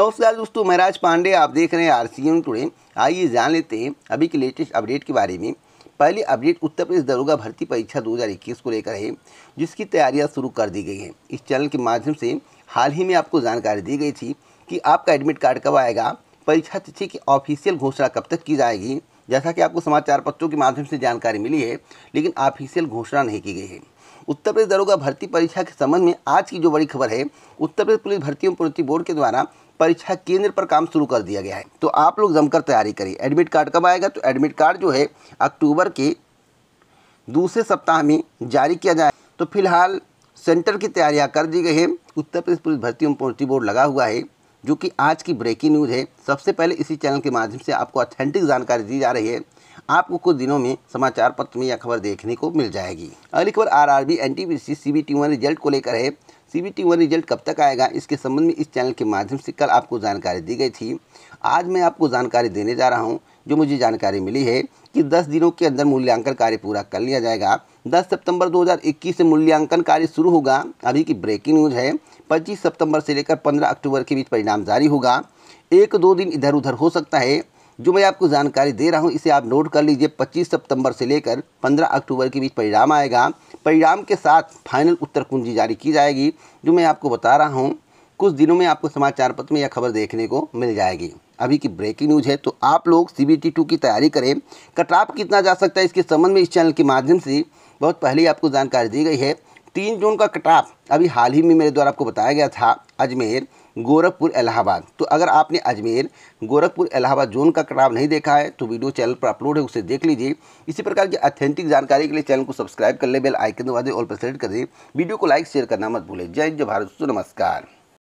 नमस्कार दोस्तों महाराज पांडे आप देख रहे हैं आर सी एम टुडे आइए जान लेते हैं अभी के लेटेस्ट अपडेट के बारे में पहली अपडेट उत्तर प्रदेश दरोगा भर्ती परीक्षा 2021 को लेकर है जिसकी तैयारियां शुरू कर दी गई हैं इस चैनल के माध्यम से हाल ही में आपको जानकारी दी गई थी कि आपका एडमिट कार्ड कब आएगा परीक्षा तिथि की ऑफिशियल घोषणा कब तक की जाएगी जैसा कि आपको समाचार पत्रों के माध्यम से जानकारी मिली है लेकिन ऑफिशियल घोषणा नहीं की गई है उत्तर प्रदेश दरोगा भर्ती परीक्षा के संबंध में आज की जो बड़ी खबर है उत्तर प्रदेश पुलिस भर्ती एवं प्रवृत्ति बोर्ड के द्वारा परीक्षा केंद्र पर काम शुरू कर दिया गया है तो आप लोग जमकर तैयारी करिए एडमिट कार्ड कब आएगा तो एडमिट कार्ड जो है अक्टूबर के दूसरे सप्ताह में जारी किया जाए तो फिलहाल सेंटर की तैयारियां कर दी गई है उत्तर प्रदेश पुलिस भर्ती एवं पूर्ति बोर्ड लगा हुआ है जो कि आज की ब्रेकिंग न्यूज़ है सबसे पहले इसी चैनल के माध्यम से आपको ऑथेंटिक जानकारी दी जा रही है आपको कुछ दिनों में समाचार पत्र में यह खबर देखने को मिल जाएगी अगली खबर R R B N T B C C B T one result को लेकर है सी वन रिजल्ट कब तक आएगा इसके संबंध में इस चैनल के माध्यम से कल आपको जानकारी दी गई थी आज मैं आपको जानकारी देने जा रहा हूँ जो मुझे जानकारी मिली है कि 10 दिनों के अंदर मूल्यांकन कार्य पूरा कर लिया जाएगा 10 सितंबर 2021 से मूल्यांकन कार्य शुरू होगा अभी की ब्रेकिंग न्यूज है पच्चीस सितम्बर से लेकर पंद्रह अक्टूबर के बीच परिणाम जारी होगा एक दो दिन इधर उधर हो सकता है जो मैं आपको जानकारी दे रहा हूँ इसे आप नोट कर लीजिए 25 सितंबर से लेकर 15 अक्टूबर के बीच परिणाम आएगा परिणाम के साथ फाइनल उत्तर कुंजी जारी की जाएगी जो मैं आपको बता रहा हूँ कुछ दिनों में आपको समाचार पत्र में यह खबर देखने को मिल जाएगी अभी की ब्रेकिंग न्यूज है तो आप लोग सी बी की तैयारी करें कटाप कितना जा सकता है इसके संबंध में इस चैनल के माध्यम से बहुत पहले ही आपको जानकारी दी गई है तीन जून का कटाप अभी हाल ही में मेरे द्वारा आपको बताया गया था अजमेर गोरखपुर इलाहाबाद तो अगर आपने अजमेर गोरखपुर इलाहाबाद जोन का कटाव नहीं देखा है तो वीडियो चैनल पर अपलोड है उसे देख लीजिए इसी प्रकार की अथेंटिक जानकारी के लिए चैनल को सब्सक्राइब कर ले बेल आइकन दबा दें और पर कर दें वीडियो को लाइक शेयर करना मत भूलें जय जय भारत नमस्कार